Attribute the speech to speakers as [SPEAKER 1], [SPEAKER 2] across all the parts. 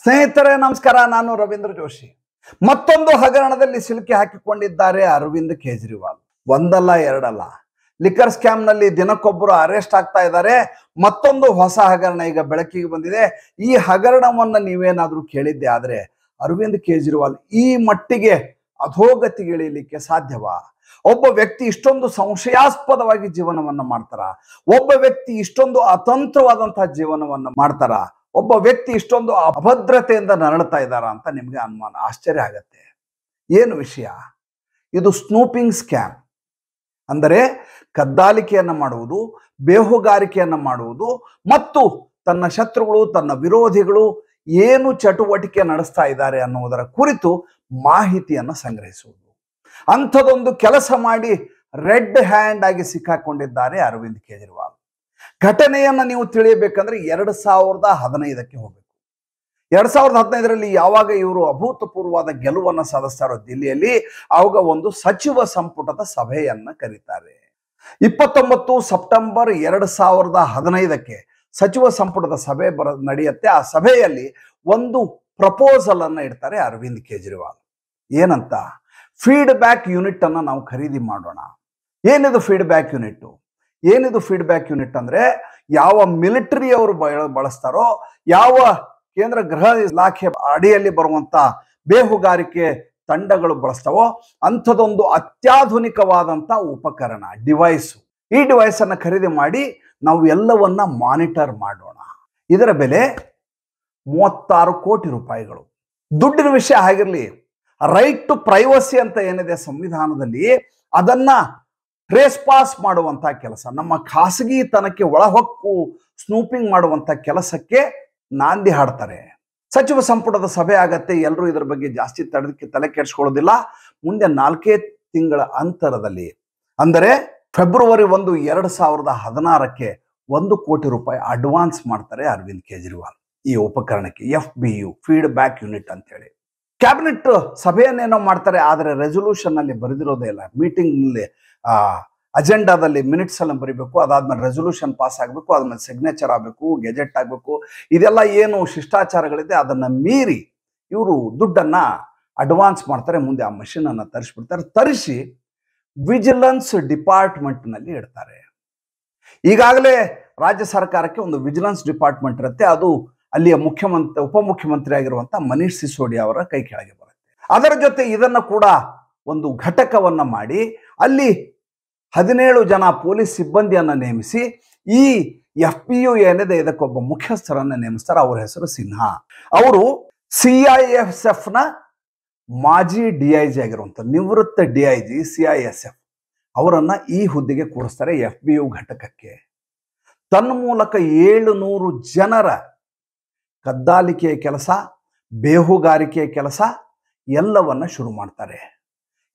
[SPEAKER 1] ಸ್ನೇಹಿತರೆ ನಮಸ್ಕಾರ ನಾನು ರವೀಂದ್ರ ಜೋಶಿ ಮತ್ತೊಂದು ಹಗರಣದಲ್ಲಿ ಸಿಲುಕಿ ಹಾಕಿಕೊಂಡಿದ್ದಾರೆ ಅರವಿಂದ್ ಕೇಜ್ರಿವಾಲ್ ಒಂದಲ್ಲ ಎರಡಲ್ಲ ಲಿಕ್ಕರ್ ನಲ್ಲಿ ದಿನಕ್ಕೊಬ್ಬರು ಅರೆಸ್ಟ್ ಆಗ್ತಾ ಇದ್ದಾರೆ ಮತ್ತೊಂದು ಹೊಸ ಹಗರಣ ಈಗ ಬೆಳಕಿಗೆ ಬಂದಿದೆ ಈ ಹಗರಣವನ್ನ ನೀವೇನಾದ್ರೂ ಕೇಳಿದ್ದೆ ಆದ್ರೆ ಅರವಿಂದ್ ಕೇಜ್ರಿವಾಲ್ ಈ ಮಟ್ಟಿಗೆ ಅಧೋಗತಿಗಿಳಿಯಲಿಕ್ಕೆ ಸಾಧ್ಯವಾ ಒಬ್ಬ ವ್ಯಕ್ತಿ ಇಷ್ಟೊಂದು ಸಂಶಯಾಸ್ಪದವಾಗಿ ಜೀವನವನ್ನ ಮಾಡ್ತಾರ ಒಬ್ಬ ವ್ಯಕ್ತಿ ಇಷ್ಟೊಂದು ಅತಂತ್ರವಾದಂತಹ ಜೀವನವನ್ನು ಮಾಡ್ತಾರ ಒಬ್ಬ ವ್ಯಕ್ತಿ ಇಷ್ಟೊಂದು ಅಭದ್ರತೆಯಿಂದ ನರಳ್ತಾ ಇದ್ದಾರಾ ಅಂತ ನಿಮಗೆ ಅನುಮಾನ ಆಶ್ಚರ್ಯ ಆಗತ್ತೆ ಏನು ವಿಷಯ ಇದು ಸ್ನೂಪಿಂಗ್ ಸ್ಕ್ಯಾಮ್ ಅಂದರೆ ಕದ್ದಾಲಿಕೆಯನ್ನು ಮಾಡುವುದು ಬೇಹುಗಾರಿಕೆಯನ್ನು ಮಾಡುವುದು ಮತ್ತು ತನ್ನ ಶತ್ರುಗಳು ತನ್ನ ವಿರೋಧಿಗಳು ಏನು ಚಟುವಟಿಕೆ ನಡೆಸ್ತಾ ಇದ್ದಾರೆ ಅನ್ನುವುದರ ಕುರಿತು ಮಾಹಿತಿಯನ್ನು ಸಂಗ್ರಹಿಸುವುದು ಅಂಥದೊಂದು ಕೆಲಸ ಮಾಡಿ ರೆಡ್ ಹ್ಯಾಂಡ್ ಆಗಿ ಸಿಕ್ಕಾಕೊಂಡಿದ್ದಾರೆ ಅರವಿಂದ್ ಕೇಜ್ರಿವಾಲ್ ಘಟನೆಯನ್ನು ನೀವು ತಿಳಿಯಬೇಕಂದ್ರೆ ಎರಡು ಸಾವಿರದ ಹದಿನೈದಕ್ಕೆ ಹೋಗಬೇಕು ಎರಡ್ ಸಾವಿರದ ಹದಿನೈದರಲ್ಲಿ ಯಾವಾಗ ಇವರು ಅಭೂತಪೂರ್ವವಾದ ಗೆಲುವನ್ನು ಸಾಧಿಸ್ತಾರೋ ದಿಲ್ಲಿಯಲ್ಲಿ ಅವಾಗ ಒಂದು ಸಚಿವ ಸಂಪುಟದ ಸಭೆಯನ್ನ ಕರೀತಾರೆ ಇಪ್ಪತ್ತೊಂಬತ್ತು ಸೆಪ್ಟೆಂಬರ್ ಎರಡು ಸಾವಿರದ ಹದಿನೈದಕ್ಕೆ ಸಚಿವ ಸಂಪುಟದ ಸಭೆ ಬರ ನಡೆಯುತ್ತೆ ಆ ಸಭೆಯಲ್ಲಿ ಒಂದು ಪ್ರಪೋಸಲ್ ಅನ್ನು ಇಡ್ತಾರೆ ಅರವಿಂದ್ ಕೇಜ್ರಿವಾಲ್ ಏನಂತ ಫೀಡ್ಬ್ಯಾಕ್ ಯೂನಿಟ್ ಅನ್ನು ನಾವು ಖರೀದಿ ಮಾಡೋಣ ಏನಿದು ಫೀಡ್ಬ್ಯಾಕ್ ಯೂನಿಟ್ ಏನಿದು ಫೀಡ್ಬ್ಯಾಕ್ ಯೂನಿಟ್ ಅಂದ್ರೆ ಯಾವ ಮಿಲಿಟರಿ ಅವರು ಬಳಸ್ತಾರೋ ಯಾವ ಕೇಂದ್ರ ಗೃಹ ಇಲಾಖೆ ಅಡಿಯಲ್ಲಿ ಬರುವಂತ ಬೇಹುಗಾರಿಕೆ ತಂಡಗಳು ಬಳಸ್ತಾವೋ ಅಂಥದೊಂದು ಅತ್ಯಾಧುನಿಕವಾದಂಥ ಉಪಕರಣ ಡಿವೈಸು ಈ ಡಿವೈಸನ್ನು ಖರೀದಿ ಮಾಡಿ ನಾವು ಎಲ್ಲವನ್ನ ಮಾನಿಟರ್ ಮಾಡೋಣ ಇದರ ಬೆಲೆ ಮೂವತ್ತಾರು ಕೋಟಿ ರೂಪಾಯಿಗಳು ದುಡ್ಡಿನ ವಿಷಯ ಆಗಿರಲಿ ರೈಟ್ ಟು ಪ್ರೈವಸಿ ಅಂತ ಏನಿದೆ ಸಂವಿಧಾನದಲ್ಲಿ ಅದನ್ನ ರೇಸ್ ಪಾಸ್ ಮಾಡುವಂಥ ಕೆಲಸ ನಮ್ಮ ಖಾಸಗಿತನಕ್ಕೆ ಒಳಹೊಕ್ಕು ಸ್ನೂಪಿಂಗ್ ಮಾಡುವಂಥ ಕೆಲಸಕ್ಕೆ ನಾಂದಿ ಹಾಡ್ತಾರೆ ಸಚಿವ ಸಂಪುಟದ ಸಭೆ ಆಗತ್ತೆ ಎಲ್ಲರೂ ಇದರ ಬಗ್ಗೆ ಜಾಸ್ತಿ ತಡೆದಕ್ಕೆ ತಲೆ ಕೆಡಿಸ್ಕೊಳ್ಳೋದಿಲ್ಲ ಮುಂದೆ ನಾಲ್ಕೇ ತಿಂಗಳ ಅಂತರದಲ್ಲಿ ಅಂದರೆ ಫೆಬ್ರವರಿ ಒಂದು ಎರಡು ಸಾವಿರದ ಹದಿನಾರಕ್ಕೆ ಒಂದು ಕೋಟಿ ರೂಪಾಯಿ ಅಡ್ವಾನ್ಸ್ ಮಾಡ್ತಾರೆ ಅರವಿಂದ್ ಕೇಜ್ರಿವಾಲ್ ಈ ಉಪಕರಣಕ್ಕೆ F B U back unit ಅಂತೇಳಿ ಕ್ಯಾಬಿನೆಟ್ ಸಭೆಯನ್ನೇನೋ ಮಾಡ್ತಾರೆ ಆದರೆ ರೆಸೊಲ್ಯೂಷನ್ ಅಲ್ಲಿ ಬರೆದಿರೋದೇ ಇಲ್ಲ ಮೀಟಿಂಗ್ನಲ್ಲಿ ಅಜೆಂಡಾದಲ್ಲಿ ಮಿನಿಟ್ಸ್ ಅಲ್ಲಿ ಬರೀಬೇಕು ಅದಾದ್ಮೇಲೆ ರೆಸೊಲ್ಯೂಷನ್ ಪಾಸ್ ಆಗಬೇಕು ಅದಾದ್ಮೇಲೆ ಸಿಗ್ನೇಚರ್ ಆಗಬೇಕು ಗೆಜೆಟ್ ಆಗಬೇಕು ಇದೆಲ್ಲ ಏನು ಶಿಷ್ಟಾಚಾರಗಳಿದೆ ಅದನ್ನು ಮೀರಿ ಇವರು ದುಡ್ಡನ್ನು ಅಡ್ವಾನ್ಸ್ ಮಾಡ್ತಾರೆ ಮುಂದೆ ಆ ಮಷೀನನ್ನು ತರಿಸ್ಬಿಡ್ತಾರೆ ತರಿಸಿ ವಿಜಿಲೆನ್ಸ್ ಡಿಪಾರ್ಟ್ಮೆಂಟ್ನಲ್ಲಿ ಇಡ್ತಾರೆ ಈಗಾಗಲೇ ರಾಜ್ಯ ಸರ್ಕಾರಕ್ಕೆ ಒಂದು ವಿಜಿಲೆನ್ಸ್ ಡಿಪಾರ್ಟ್ಮೆಂಟ್ ಇರುತ್ತೆ ಅದು ಅಲ್ಲಿಯ ಮುಖ್ಯಮಂತ್ರಿ ಉಪಮುಖ್ಯಮಂತ್ರಿ ಆಗಿರುವಂತಹ ಮನೀಷ್ ಸಿಸೋಡಿಯಾ ಅವರ ಕೈ ಕೆಳಗೆ ಬರುತ್ತೆ ಅದರ ಜೊತೆ ಇದನ್ನು ಕೂಡ ಒಂದು ಘಟಕವನ್ನ ಮಾಡಿ ಅಲ್ಲಿ ಹದಿನೇಳು ಜನ ಪೊಲೀಸ್ ಸಿಬ್ಬಂದಿಯನ್ನು ನೇಮಿಸಿ ಈ ಎಫ್ ಪಿ ಯು ಏನಿದೆ ಇದಕ್ಕೊಬ್ಬ ಮುಖ್ಯಸ್ಥರನ್ನು ನೇಮಿಸ್ತಾರೆ ಅವರ ಹೆಸರು ಸಿನ್ಹಾ ಅವರು ಸಿ ಐ ಎಸ್ ಎಫ್ ನ ಮಾಜಿ ಡಿ ಐ ಜಿ ಆಗಿರುವಂಥ ನಿವೃತ್ತ D I G C I S F ಅವರನ್ನು ಈ ಹುದ್ದೆಗೆ ಕೂರಿಸ್ತಾರೆ ಎಫ್ ಬಿ ಯು ಘಟಕಕ್ಕೆ ತನ್ನ ಮೂಲಕ ನೂರು ಜನರ ಕದ್ದಾಲಿಕೆಯ ಕೆಲಸ ಬೇಹುಗಾರಿಕೆಯ ಕೆಲಸ ಎಲ್ಲವನ್ನ ಶುರು ಮಾಡ್ತಾರೆ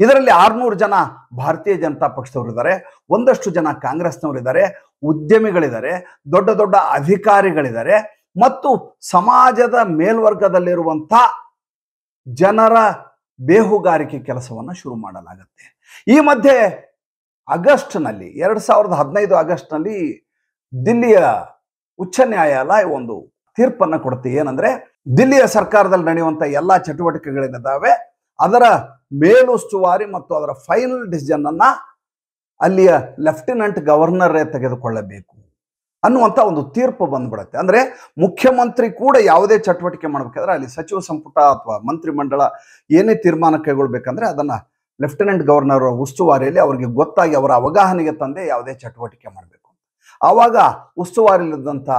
[SPEAKER 1] ಇದರಲ್ಲಿ ಆರ್ನೂರು ಜನ ಭಾರತೀಯ ಜನತಾ ಪಕ್ಷದವರು ಇದ್ದಾರೆ ಒಂದಷ್ಟು ಜನ ಕಾಂಗ್ರೆಸ್ನವರಿದ್ದಾರೆ ಉದ್ಯಮಿಗಳಿದ್ದಾರೆ ದೊಡ್ಡ ದೊಡ್ಡ ಅಧಿಕಾರಿಗಳಿದ್ದಾರೆ ಮತ್ತು ಸಮಾಜದ ಮೇಲ್ವರ್ಗದಲ್ಲಿರುವಂಥ ಜನರ ಬೇಹುಗಾರಿಕೆ ಕೆಲಸವನ್ನು ಶುರು ಮಾಡಲಾಗುತ್ತೆ ಈ ಮಧ್ಯೆ ಆಗಸ್ಟ್ನಲ್ಲಿ ಎರಡು ಸಾವಿರದ ಹದಿನೈದು ಆಗಸ್ಟ್ನಲ್ಲಿ ದಿಲ್ಲಿಯ ಉಚ್ಚ ನ್ಯಾಯಾಲಯ ಒಂದು ತೀರ್ಪನ್ನು ಕೊಡುತ್ತೆ ಏನಂದ್ರೆ ದಿಲ್ಲಿಯ ಸರ್ಕಾರದಲ್ಲಿ ನಡೆಯುವಂಥ ಎಲ್ಲ ಚಟುವಟಿಕೆಗಳಿದ್ದಾವೆ ಅದರ ಮೇಲುಸ್ತುವಾರಿ ಮತ್ತು ಅದರ ಫೈನಲ್ ಡಿಸಿಷನ್ ಅನ್ನ ಅಲ್ಲಿಯ ಲೆಫ್ಟಿನೆಂಟ್ ಗವರ್ನರೇ ತೆಗೆದುಕೊಳ್ಳಬೇಕು ಅನ್ನುವಂಥ ಒಂದು ತೀರ್ಪು ಬಂದ್ಬಿಡತ್ತೆ ಅಂದರೆ ಮುಖ್ಯಮಂತ್ರಿ ಕೂಡ ಯಾವುದೇ ಚಟುವಟಿಕೆ ಮಾಡಬೇಕಾದ್ರೆ ಅಲ್ಲಿ ಸಚಿವ ಸಂಪುಟ ಅಥವಾ ಮಂಡಳ ಏನೇ ತೀರ್ಮಾನ ಕೈಗೊಳ್ಬೇಕಂದ್ರೆ ಅದನ್ನು ಲೆಫ್ಟಿನೆಂಟ್ ಗವರ್ನರ್ ಉಸ್ತುವಾರಿಯಲ್ಲಿ ಅವರಿಗೆ ಗೊತ್ತಾಗಿ ಅವರ ಅವಗಾಹನೆಗೆ ತಂದೆ ಯಾವುದೇ ಚಟುವಟಿಕೆ ಮಾಡಬೇಕು ಆವಾಗ ಉಸ್ತುವಾರಿಲಿದ್ದಂಥ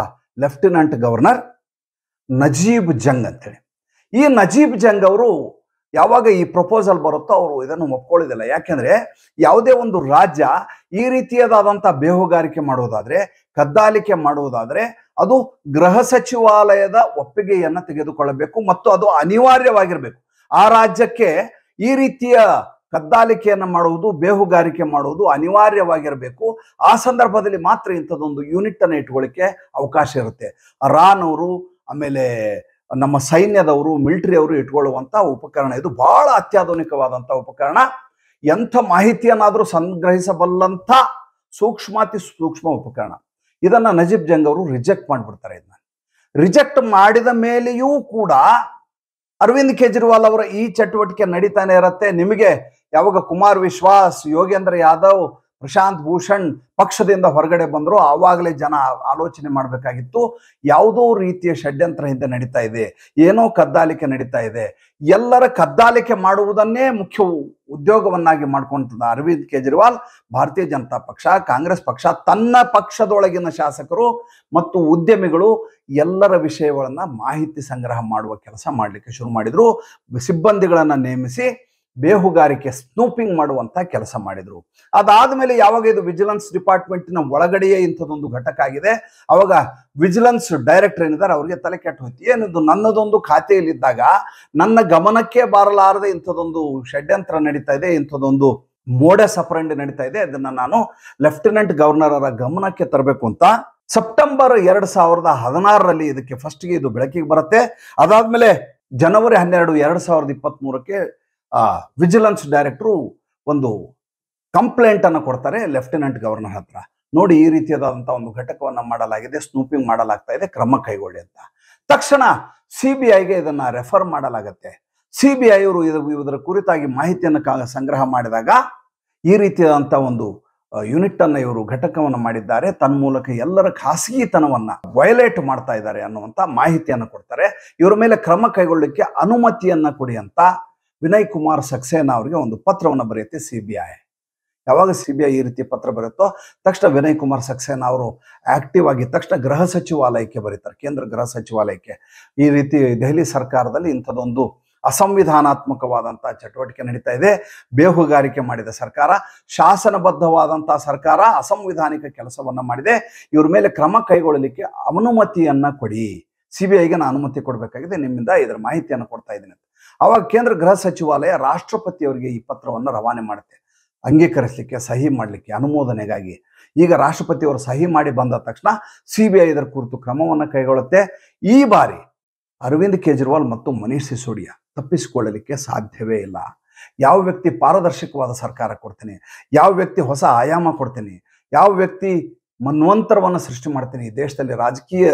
[SPEAKER 1] ಲೆಫ್ಟಿನೆಂಟ್ ಗವರ್ನರ್ ನಜೀಬ್ ಜಂಗ್ ಅಂತೇಳಿ ಈ ನಜೀಬ್ ಜಂಗ್ ಅವರು ಯಾವಾಗ ಈ ಪ್ರಪೋಸಲ್ ಬರುತ್ತೋ ಅವರು ಇದನ್ನು ಒಪ್ಕೊಳ್ಳೋದಿಲ್ಲ ಯಾಕೆಂದ್ರೆ ಯಾವುದೇ ಒಂದು ರಾಜ್ಯ ಈ ರೀತಿಯದಾದಂಥ ಬೇಹುಗಾರಿಕೆ ಮಾಡುವುದಾದ್ರೆ ಕದ್ದಾಲಿಕೆ ಮಾಡುವುದಾದ್ರೆ ಅದು ಗೃಹ ಸಚಿವಾಲಯದ ಒಪ್ಪಿಗೆಯನ್ನು ತೆಗೆದುಕೊಳ್ಳಬೇಕು ಮತ್ತು ಅದು ಅನಿವಾರ್ಯವಾಗಿರಬೇಕು ಆ ರಾಜ್ಯಕ್ಕೆ ಈ ರೀತಿಯ ಕದ್ದಾಲಿಕೆಯನ್ನ ಮಾಡುವುದು ಬೇಹುಗಾರಿಕೆ ಮಾಡುವುದು ಅನಿವಾರ್ಯವಾಗಿರಬೇಕು ಆ ಸಂದರ್ಭದಲ್ಲಿ ಮಾತ್ರ ಇಂಥದ್ದೊಂದು ಯೂನಿಟ್ ಅನ್ನು ಇಟ್ಕೊಳ್ಳಿಕ್ಕೆ ಅವಕಾಶ ಇರುತ್ತೆ ರಾನ್ ಅವರು ಆಮೇಲೆ ನಮ್ಮ ಸೈನ್ಯದವರು ಅವರು ಇಟ್ಕೊಳ್ಳುವಂಥ ಉಪಕರಣ ಇದು ಬಹಳ ಅತ್ಯಾಧುನಿಕವಾದಂಥ ಉಪಕರಣ ಎಂಥ ಮಾಹಿತಿಯನ್ನಾದರೂ ಸಂಗ್ರಹಿಸಬಲ್ಲಂಥ ಸೂಕ್ಷ್ಮಾತಿ ಸೂಕ್ಷ್ಮ ಉಪಕರಣ ಇದನ್ನ ನಜೀಬ್ ಜಂಗ್ ಅವರು ರಿಜೆಕ್ಟ್ ಮಾಡಿಬಿಡ್ತಾರೆ ಇದನ್ನ ರಿಜೆಕ್ಟ್ ಮಾಡಿದ ಮೇಲೆಯೂ ಕೂಡ ಅರವಿಂದ್ ಕೇಜ್ರಿವಾಲ್ ಅವರ ಈ ಚಟುವಟಿಕೆ ನಡೀತಾನೆ ಇರತ್ತೆ ನಿಮಗೆ ಯಾವಾಗ ಕುಮಾರ್ ವಿಶ್ವಾಸ್ ಯೋಗೇಂದ್ರ ಯಾದವ್ ಪ್ರಶಾಂತ್ ಭೂಷಣ್ ಪಕ್ಷದಿಂದ ಹೊರಗಡೆ ಬಂದರು ಆವಾಗಲೇ ಜನ ಆಲೋಚನೆ ಮಾಡಬೇಕಾಗಿತ್ತು ಯಾವುದೋ ರೀತಿಯ ಷಡ್ಯಂತ್ರ ಹಿಂದೆ ನಡೀತಾ ಇದೆ ಏನೋ ಕದ್ದಾಲಿಕೆ ನಡೀತಾ ಇದೆ ಎಲ್ಲರ ಕದ್ದಾಲಿಕೆ ಮಾಡುವುದನ್ನೇ ಮುಖ್ಯ ಉದ್ಯೋಗವನ್ನಾಗಿ ಮಾಡ್ಕೊಂತ ಅರವಿಂದ್ ಕೇಜ್ರಿವಾಲ್ ಭಾರತೀಯ ಜನತಾ ಪಕ್ಷ ಕಾಂಗ್ರೆಸ್ ಪಕ್ಷ ತನ್ನ ಪಕ್ಷದೊಳಗಿನ ಶಾಸಕರು ಮತ್ತು ಉದ್ಯಮಿಗಳು ಎಲ್ಲರ ವಿಷಯಗಳನ್ನು ಮಾಹಿತಿ ಸಂಗ್ರಹ ಮಾಡುವ ಕೆಲಸ ಮಾಡಲಿಕ್ಕೆ ಶುರು ಮಾಡಿದರು ಸಿಬ್ಬಂದಿಗಳನ್ನು ನೇಮಿಸಿ ಬೇಹುಗಾರಿಕೆ ಸ್ನೂಪಿಂಗ್ ಮಾಡುವಂತ ಕೆಲಸ ಮಾಡಿದ್ರು ಅದಾದ ಮೇಲೆ ಯಾವಾಗ ಇದು ವಿಜಿಲೆನ್ಸ್ ಡಿಪಾರ್ಟ್ಮೆಂಟಿನ ಒಳಗಡೆಯೇ ಇಂಥದ್ದೊಂದು ಘಟಕ ಆಗಿದೆ ಅವಾಗ ವಿಜಿಲೆನ್ಸ್ ಡೈರೆಕ್ಟರ್ ಏನಿದ್ದಾರೆ ಅವರಿಗೆ ತಲೆ ಕೆಟ್ಟು ಹೋಯ್ತು ಏನಿದು ನನ್ನದೊಂದು ಖಾತೆಯಲ್ಲಿದ್ದಾಗ ನನ್ನ ಗಮನಕ್ಕೆ ಬಾರಲಾರದೆ ಇಂಥದ್ದೊಂದು ಷಡ್ಯಂತ್ರ ನಡೀತಾ ಇದೆ ಇಂಥದ್ದೊಂದು ಮೋಡ ಸಪ್ರಂಡಿ ನಡೀತಾ ಇದೆ ಅದನ್ನ ನಾನು ಲೆಫ್ಟಿನೆಂಟ್ ಅವರ ಗಮನಕ್ಕೆ ತರಬೇಕು ಅಂತ ಸೆಪ್ಟೆಂಬರ್ ಎರಡು ಸಾವಿರದ ಹದಿನಾರರಲ್ಲಿ ಇದಕ್ಕೆ ಫಸ್ಟ್ಗೆ ಇದು ಬೆಳಕಿಗೆ ಬರುತ್ತೆ ಅದಾದ್ಮೇಲೆ ಜನವರಿ ಹನ್ನೆರಡು ಎರಡು ಸಾವಿರದ ಇಪ್ಪತ್ತ್ ಮೂರಕ್ಕೆ ವಿಜಿಲೆನ್ಸ್ ಡೈರೆಕ್ಟ್ರು ಒಂದು ಕಂಪ್ಲೇಂಟನ್ನು ಕೊಡ್ತಾರೆ ಲೆಫ್ಟಿನೆಂಟ್ ಗವರ್ನರ್ ಹತ್ರ ನೋಡಿ ಈ ರೀತಿಯಾದಂಥ ಒಂದು ಘಟಕವನ್ನು ಮಾಡಲಾಗಿದೆ ಸ್ನೂಪಿಂಗ್ ಮಾಡಲಾಗ್ತಾ ಇದೆ ಕ್ರಮ ಕೈಗೊಳ್ಳಿ ಅಂತ ತಕ್ಷಣ ಸಿ ಬಿ ಐಗೆ ಇದನ್ನು ರೆಫರ್ ಮಾಡಲಾಗತ್ತೆ ಸಿ ಬಿ ಐ ಅವರು ಇದರ ಕುರಿತಾಗಿ ಮಾಹಿತಿಯನ್ನು ಸಂಗ್ರಹ ಮಾಡಿದಾಗ ಈ ರೀತಿಯಾದಂಥ ಒಂದು ಅನ್ನ ಇವರು ಘಟಕವನ್ನು ಮಾಡಿದ್ದಾರೆ ತನ್ಮೂಲಕ ಎಲ್ಲರ ಖಾಸಗಿತನವನ್ನು ವಯಲೇಟ್ ಮಾಡ್ತಾ ಇದ್ದಾರೆ ಅನ್ನುವಂಥ ಮಾಹಿತಿಯನ್ನು ಕೊಡ್ತಾರೆ ಇವರ ಮೇಲೆ ಕ್ರಮ ಕೈಗೊಳ್ಳಿಕ್ಕೆ ಅನುಮತಿಯನ್ನು ಕೊಡಿ ಅಂತ ವಿನಯ್ ಕುಮಾರ್ ಸಕ್ಸೇನಾ ಅವರಿಗೆ ಒಂದು ಪತ್ರವನ್ನು ಬರೆಯುತ್ತೆ ಸಿ ಬಿ ಐ ಯಾವಾಗ ಸಿ ಬಿ ಐ ಈ ರೀತಿ ಪತ್ರ ಬರುತ್ತೋ ತಕ್ಷಣ ವಿನಯ್ ಕುಮಾರ್ ಸಕ್ಸೇನಾ ಅವರು ಆಕ್ಟಿವ್ ಆಗಿ ತಕ್ಷಣ ಗೃಹ ಸಚಿವಾಲಯಕ್ಕೆ ಬರೀತಾರೆ ಕೇಂದ್ರ ಗೃಹ ಸಚಿವಾಲಯಕ್ಕೆ ಈ ರೀತಿ ದೆಹಲಿ ಸರ್ಕಾರದಲ್ಲಿ ಇಂಥದ್ದೊಂದು ಅಸಂವಿಧಾನಾತ್ಮಕವಾದಂತಹ ಚಟುವಟಿಕೆ ನಡೀತಾ ಇದೆ ಬೇಹುಗಾರಿಕೆ ಮಾಡಿದ ಸರ್ಕಾರ ಶಾಸನಬದ್ಧವಾದಂತಹ ಸರ್ಕಾರ ಅಸಂವಿಧಾನಿಕ ಕೆಲಸವನ್ನ ಮಾಡಿದೆ ಇವ್ರ ಮೇಲೆ ಕ್ರಮ ಕೈಗೊಳ್ಳಲಿಕ್ಕೆ ಅನುಮತಿಯನ್ನ ಕೊಡಿ ಸಿ ಬಿ ಐಗೆ ನಾನು ಅನುಮತಿ ಕೊಡಬೇಕಾಗಿದೆ ನಿಮ್ಮಿಂದ ಇದರ ಮಾಹಿತಿಯನ್ನು ಕೊಡ್ತಾ ಇದ್ದೀನಿ ಅಂತ ಕೇಂದ್ರ ಗೃಹ ಸಚಿವಾಲಯ ರಾಷ್ಟ್ರಪತಿಯವರಿಗೆ ಈ ಪತ್ರವನ್ನು ರವಾನೆ ಮಾಡುತ್ತೆ ಅಂಗೀಕರಿಸಲಿಕ್ಕೆ ಸಹಿ ಮಾಡಲಿಕ್ಕೆ ಅನುಮೋದನೆಗಾಗಿ ಈಗ ರಾಷ್ಟ್ರಪತಿಯವರು ಸಹಿ ಮಾಡಿ ಬಂದ ತಕ್ಷಣ ಸಿ ಬಿ ಐ ಇದರ ಕುರಿತು ಕ್ರಮವನ್ನು ಕೈಗೊಳ್ಳುತ್ತೆ ಈ ಬಾರಿ ಅರವಿಂದ್ ಕೇಜ್ರಿವಾಲ್ ಮತ್ತು ಮನೀಷ್ ಸಿಸೋಡಿಯಾ ತಪ್ಪಿಸಿಕೊಳ್ಳಲಿಕ್ಕೆ ಸಾಧ್ಯವೇ ಇಲ್ಲ ಯಾವ ವ್ಯಕ್ತಿ ಪಾರದರ್ಶಕವಾದ ಸರ್ಕಾರ ಕೊಡ್ತೀನಿ ಯಾವ ವ್ಯಕ್ತಿ ಹೊಸ ಆಯಾಮ ಕೊಡ್ತೀನಿ ಯಾವ ವ್ಯಕ್ತಿ ಮನ್ವಂತರವನ್ನು ಸೃಷ್ಟಿ ಮಾಡ್ತೀನಿ ಈ ದೇಶದಲ್ಲಿ ರಾಜಕೀಯ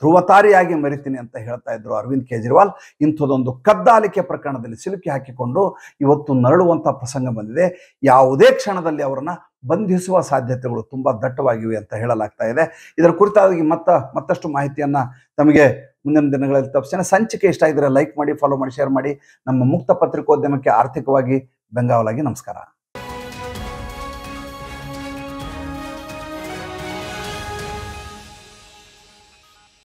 [SPEAKER 1] ಧ್ರುವತಾರಿಯಾಗಿ ಮರಿತೀನಿ ಅಂತ ಹೇಳ್ತಾ ಇದ್ರು ಅರವಿಂದ್ ಕೇಜ್ರಿವಾಲ್ ಇಂಥದೊಂದು ಕದ್ದಾಲಿಕೆ ಪ್ರಕರಣದಲ್ಲಿ ಸಿಲುಕಿ ಹಾಕಿಕೊಂಡು ಇವತ್ತು ನರಳುವಂಥ ಪ್ರಸಂಗ ಬಂದಿದೆ ಯಾವುದೇ ಕ್ಷಣದಲ್ಲಿ ಅವರನ್ನು ಬಂಧಿಸುವ ಸಾಧ್ಯತೆಗಳು ತುಂಬಾ ದಟ್ಟವಾಗಿವೆ ಅಂತ ಹೇಳಲಾಗ್ತಾ ಇದೆ ಇದರ ಕುರಿತಾಗಿ ಮತ್ತ ಮತ್ತಷ್ಟು ಮಾಹಿತಿಯನ್ನ ತಮಗೆ ಮುಂದಿನ ದಿನಗಳಲ್ಲಿ ತಪ್ಪಿಸ್ತೇನೆ ಸಂಚಿಕೆ ಇಷ್ಟ ಇದ್ದರೆ ಲೈಕ್ ಮಾಡಿ ಫಾಲೋ ಮಾಡಿ ಶೇರ್ ಮಾಡಿ ನಮ್ಮ ಮುಕ್ತ ಪತ್ರಿಕೋದ್ಯಮಕ್ಕೆ ಆರ್ಥಿಕವಾಗಿ ಬೆಂಗಾವಲಾಗಿ ನಮಸ್ಕಾರ